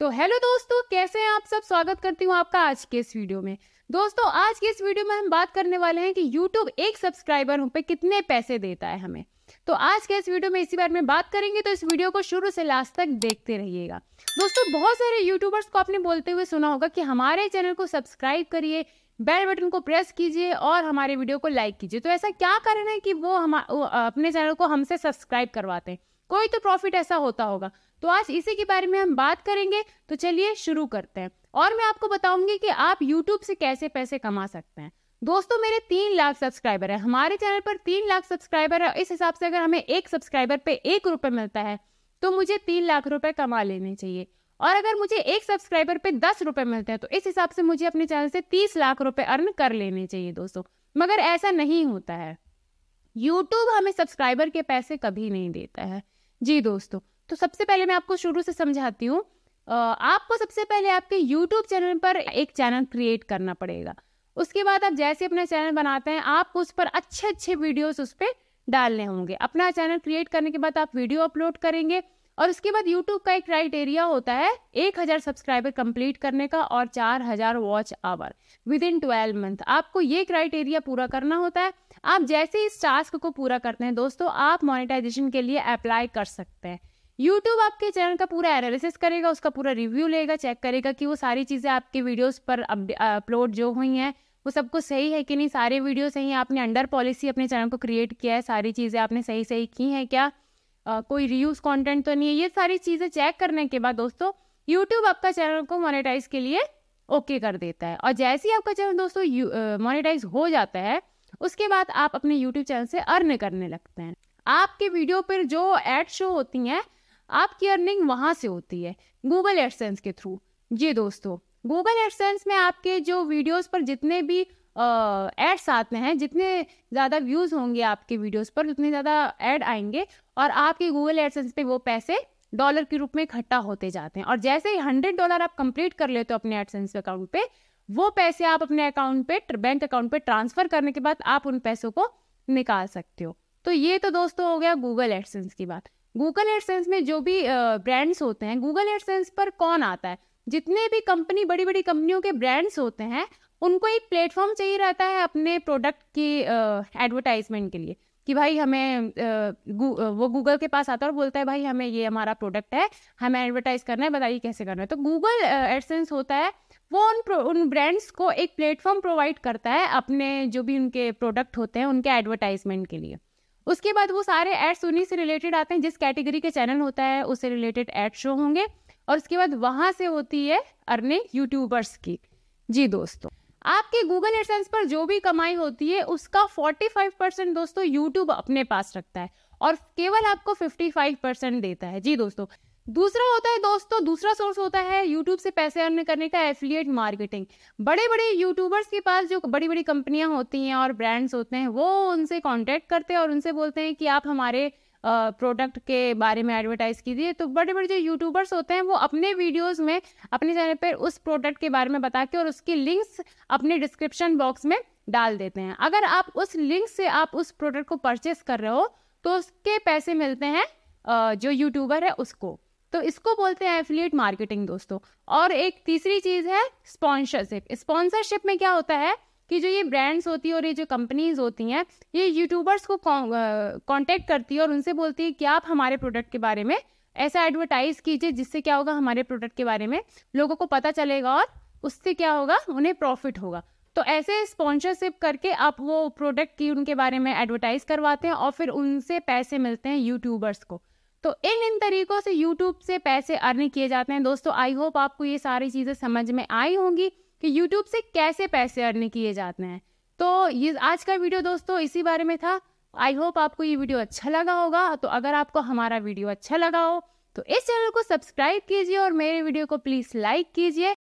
तो हेलो दोस्तों कैसे हैं आप सब स्वागत करती हूँ आपका आज के इस वीडियो में दोस्तों आज के इस वीडियो में हम बात करने वाले हैं कि यूट्यूब एक सब्सक्राइबर पे कितने पैसे देता है हमें तो आज के इस वीडियो में इसी बारे में बात करेंगे तो इस वीडियो को शुरू से लास्ट तक देखते रहिएगा दोस्तों बहुत सारे यूट्यूबर्स को आपने बोलते हुए सुना होगा कि हमारे चैनल को सब्सक्राइब करिए बेल बटन को प्रेस कीजिए और हमारे वीडियो को लाइक कीजिए तो ऐसा क्या कारण है कि वो हम अपने चैनल को हमसे सब्सक्राइब करवाते हैं कोई तो प्रॉफिट ऐसा होता होगा तो आज इसी के बारे में हम बात करेंगे तो चलिए शुरू करते हैं और मैं आपको बताऊंगी कि आप यूट्यूब से कैसे पैसे कमा सकते हैं दोस्तों मेरे तीन लाख सब्सक्राइबर है हमारे चैनल पर तीन लाख सब्सक्राइबर है इस हिसाब से अगर हमें एक सब्सक्राइबर पे एक रुपये मिलता है तो मुझे तीन लाख रुपए कमा लेने चाहिए और अगर मुझे एक सब्सक्राइबर पे दस रुपए मिलते हैं तो इस हिसाब से मुझे अपने चैनल से तीस लाख रुपए अर्न कर लेने चाहिए दोस्तों मगर ऐसा नहीं होता है यूट्यूब हमें सब्सक्राइबर के पैसे कभी नहीं देता है जी दोस्तों तो सबसे पहले मैं आपको शुरू से समझाती हूँ आपको सबसे पहले आपके यूट्यूब चैनल पर एक चैनल क्रिएट करना पड़ेगा उसके बाद आप जैसे अपना चैनल बनाते हैं आप उस पर अच्छे अच्छे वीडियोस उस पर डालने होंगे अपना चैनल क्रिएट करने के बाद आप वीडियो अपलोड करेंगे और उसके बाद यूट्यूब का एक क्राइटेरिया होता है एक हज़ार सब्सक्राइबर कंप्लीट करने का और चार हज़ार watch hour within twelve month आपको ये क्राइटेरिया पूरा करना होता है आप जैसे इस टास्क को पूरा करते हैं दोस्तों आप मोनिटाइजेशन के लिए अप्लाई कर सकते हैं यूट्यूब आपके चैनल का पूरा एनालिसिस करेगा उसका पूरा रिव्यू लेगा चेक करेगा कि वो सारी चीज़ें आपके वीडियोस पर अपलोड जो हुई हैं वो सब कुछ सही है कि नहीं सारे वीडियो सही आपने अंडर पॉलिसी अपने चैनल को क्रिएट किया है सारी चीज़ें आपने सही सही की हैं क्या आ, कोई रीयूज कंटेंट तो नहीं है ये सारी चीज़ें चेक करने के बाद दोस्तों यूट्यूब आपका चैनल को मोनेटाइज के लिए ओके कर देता है और जैसे ही आपका चैनल दोस्तों मोनेटाइज हो जाता है उसके बाद आप अपने यूट्यूब चैनल से अर्न करने लगते हैं आपके वीडियो पर जो एड शो होती हैं आपकी अर्निंग वहाँ से होती है गूगल एडसेंस के थ्रू जी दोस्तों गूगल एडसेंस में आपके जो वीडियोस पर जितने भी एड्स आते हैं जितने ज़्यादा व्यूज़ होंगे आपके वीडियोस पर उतने ज़्यादा एड आएंगे और आपके गूगल एडसेंस पे वो पैसे डॉलर के रूप में इकट्ठा होते जाते हैं और जैसे ही हंड्रेड डॉलर आप कंप्लीट कर लेते हो अपने एडसेंस अकाउंट पे वो पैसे आप अपने अकाउंट पे बैंक अकाउंट पे ट्रांसफर करने के बाद आप उन पैसों को निकाल सकते हो तो ये तो दोस्तों हो गया गूगल एडसेंस की बात गूगल एडसेंस में जो भी ब्रांड्स होते हैं गूगल एडसेंस पर कौन आता है जितने भी कंपनी बड़ी बड़ी कंपनियों के ब्रांड्स होते हैं उनको एक प्लेटफॉर्म चाहिए रहता है अपने प्रोडक्ट की एडवर्टाइजमेंट के लिए कि भाई हमें गू, वो गूगल के पास आता है और बोलता है भाई हमें ये हमारा प्रोडक्ट है हमें एडवर्टाइज करना है बताइए कैसे करना है तो गूगल एडसेंस होता है वो उन उन ब्रांड्स को एक प्लेटफॉर्म प्रोवाइड करता है अपने जो भी उनके प्रोडक्ट होते हैं उनके एडवर्टाइजमेंट के लिए उसके बाद वो सारे एड्स उन्हीं से रिलेटेड आते हैं जिस कैटेगरी के चैनल होता है उससे रिलेटेड एड शो होंगे और उसके बाद वहाँ से होती है अर्निंग यूट्यूबर्स की जी दोस्तों आपके गूगल एडसेंस पर जो भी कमाई होती है उसका 45 परसेंट दोस्तों यूट्यूब अपने पास रखता है और केवल आपको 55 परसेंट देता है जी दोस्तों दूसरा होता है दोस्तों दूसरा सोर्स होता है यूट्यूब से पैसे अर्न करने का एफिलिएट मार्केटिंग बड़े बड़े यूट्यूबर्स के पास जो बड़ी बड़ी कंपनियां होती हैं और ब्रांड्स होते हैं वो उनसे कॉन्टेक्ट करते हैं और उनसे बोलते हैं कि आप हमारे प्रोडक्ट के बारे में एडवर्टाइज़ की थी तो बड़े बड़े जो यूट्यूबर्स होते हैं वो अपने वीडियोस में अपने चैनल पर उस प्रोडक्ट के बारे में बता के और उसकी लिंक्स अपने डिस्क्रिप्शन बॉक्स में डाल देते हैं अगर आप उस लिंक से आप उस प्रोडक्ट को परचेस कर रहे हो तो उसके पैसे मिलते हैं जो यूट्यूबर है उसको तो इसको बोलते हैं एफिलिएट मार्केटिंग दोस्तों और एक तीसरी चीज़ है स्पॉन्सरशिप स्पॉन्सरशिप में क्या होता है कि जो ये ब्रांड्स होती है और ये जो कंपनीज होती हैं ये यूट्यूबर्स को कॉन्टेक्ट करती है और उनसे बोलती है कि आप हमारे प्रोडक्ट के बारे में ऐसा एडवर्टाइज कीजिए जिससे क्या होगा हमारे प्रोडक्ट के बारे में लोगों को पता चलेगा और उससे क्या होगा उन्हें प्रॉफिट होगा तो ऐसे स्पॉन्सरशिप करके आप वो प्रोडक्ट की उनके बारे में एडवर्टाइज करवाते हैं और फिर उनसे पैसे मिलते हैं यूट्यूबर्स को तो इन इन तरीकों से यूट्यूब से पैसे अर्न किए जाते हैं दोस्तों आई होप आपको ये सारी चीज़ें समझ में आई होंगी कि यूट्यूब से कैसे पैसे अर्न किए जाते हैं तो ये आज का वीडियो दोस्तों इसी बारे में था आई होप आपको ये वीडियो अच्छा लगा होगा तो अगर आपको हमारा वीडियो अच्छा लगा हो तो इस चैनल को सब्सक्राइब कीजिए और मेरे वीडियो को प्लीज़ लाइक कीजिए